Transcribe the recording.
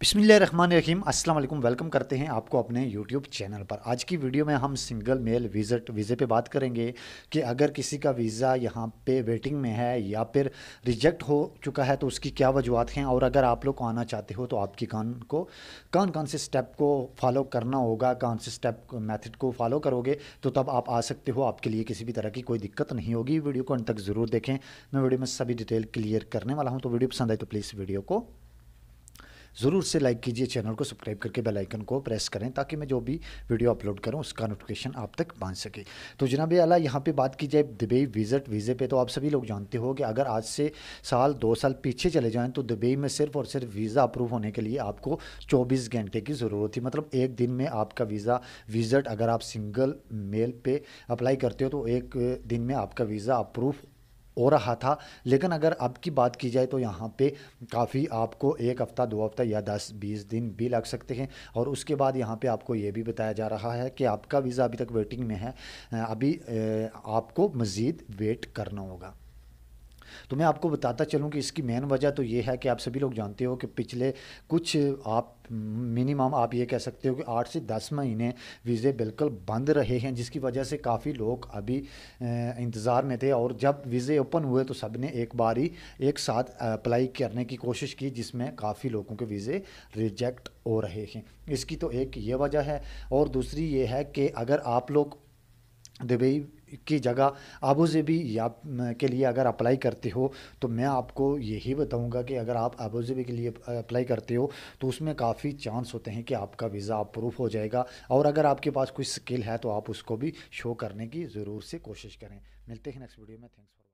बिसमीम रखीम असलम वेलकम करते हैं आपको अपने YouTube चैनल पर आज की वीडियो में हम सिंगल मेल विज़िट वीज़े पे बात करेंगे कि अगर किसी का वीज़ा यहाँ पे वेटिंग में है या फिर रिजेक्ट हो चुका है तो उसकी क्या वजूहत हैं और अगर आप लोग आना चाहते हो तो आपकी कान को कौन कौन से स्टेप को फॉलो करना होगा कौन से स्टेप मैथड को फॉलो करोगे तो तब आप आ सकते हो आपके लिए किसी भी तरह की कोई दिक्कत नहीं होगी वीडियो को अंत तक ज़रूर देखें मैं वीडियो में सभी डिटेल क्लियर करने वाला हूँ तो वीडियो पसंद आए तो प्लीज़ वीडियो को ज़रूर से लाइक कीजिए चैनल को सब्सक्राइब करके बेल आइकन को प्रेस करें ताकि मैं जो भी वीडियो अपलोड करूं उसका नोटिफिकेशन आप तक पहुंच सके तो जनाब आला यहाँ पे बात की जाए दुबई विज़िट वीज़े पे तो आप सभी लोग जानते हो कि अगर आज से साल दो साल पीछे चले जाएँ तो दुबई में सिर्फ और सिर्फ वीज़ा अप्रूव होने के लिए आपको चौबीस घंटे की ज़रूरत थी मतलब एक दिन में आपका वीज़ा विज़िट अगर आप सिंगल मेल पर अप्लाई करते हो तो एक दिन में आपका वीज़ा अप्रूव हो रहा था लेकिन अगर अब की बात की जाए तो यहाँ पे काफ़ी आपको एक हफ़्ता दो हफ़्ता या दस बीस दिन भी लग सकते हैं और उसके बाद यहाँ पे आपको ये भी बताया जा रहा है कि आपका वीज़ा अभी तक वेटिंग में है अभी आपको मज़ीद वेट करना होगा तो मैं आपको बताता चलूँ कि इसकी मेन वजह तो ये है कि आप सभी लोग जानते हो कि पिछले कुछ आप मिनिमम आप ये कह सकते हो कि आठ से दस महीने वीज़े बिल्कुल बंद रहे हैं जिसकी वजह से काफ़ी लोग अभी इंतज़ार में थे और जब वीज़े ओपन हुए तो सब ने एक बार ही एक साथ अप्लाई करने की कोशिश की जिसमें काफ़ी लोगों के वीज़े रिजेक्ट हो रहे हैं इसकी तो एक ये वजह है और दूसरी ये है कि अगर आप लोग दुबई की जगह आबू ज़ेबी या के लिए अगर अप्लाई करते हो तो मैं आपको यही बताऊंगा कि अगर आप आबू ज़ेबी के लिए अप्लाई करते हो तो उसमें काफ़ी चांस होते हैं कि आपका वीज़ा अप्रूव हो जाएगा और अगर आपके पास कोई स्किल है तो आप उसको भी शो करने की ज़रूर से कोशिश करें मिलते हैं नेक्स्ट वीडियो में थैंक्स